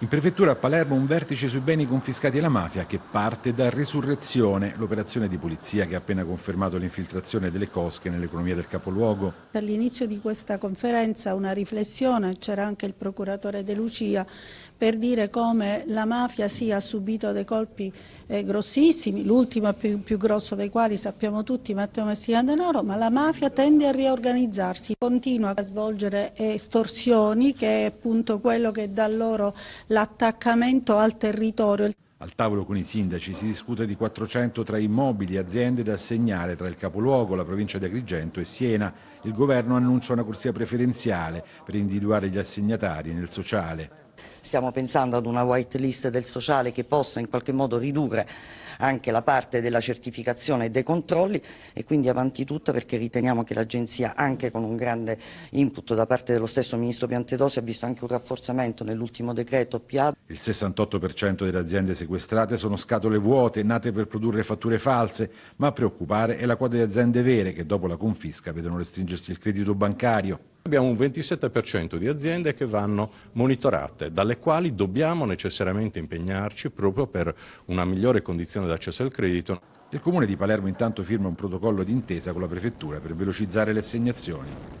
In prefettura a Palermo un vertice sui beni confiscati alla mafia che parte da Resurrezione, l'operazione di polizia che ha appena confermato l'infiltrazione delle cosche nell'economia del capoluogo. All'inizio di questa conferenza una riflessione, c'era anche il procuratore De Lucia, per dire come la mafia sì, ha subito dei colpi eh, grossissimi, l'ultimo più, più, grosso dei quali sappiamo tutti Matteo Messina Denoro, ma la mafia tende a riorganizzarsi, continua a svolgere estorsioni che è appunto quello che dà loro l'attaccamento al territorio. Al tavolo con i sindaci si discute di 400 tra immobili e aziende da assegnare tra il capoluogo, la provincia di Agrigento e Siena. Il governo annuncia una corsia preferenziale per individuare gli assegnatari nel sociale. Stiamo pensando ad una white list del sociale che possa in qualche modo ridurre anche la parte della certificazione e dei controlli e quindi avanti tutta perché riteniamo che l'agenzia anche con un grande input da parte dello stesso Ministro Piantedosi ha visto anche un rafforzamento nell'ultimo decreto PA. Il 68% delle aziende Sequestrate sono scatole vuote, nate per produrre fatture false, ma a preoccupare è la quota di aziende vere che dopo la confisca vedono restringersi il credito bancario. Abbiamo un 27% di aziende che vanno monitorate, dalle quali dobbiamo necessariamente impegnarci proprio per una migliore condizione di accesso al credito. Il Comune di Palermo intanto firma un protocollo d'intesa con la Prefettura per velocizzare le assegnazioni.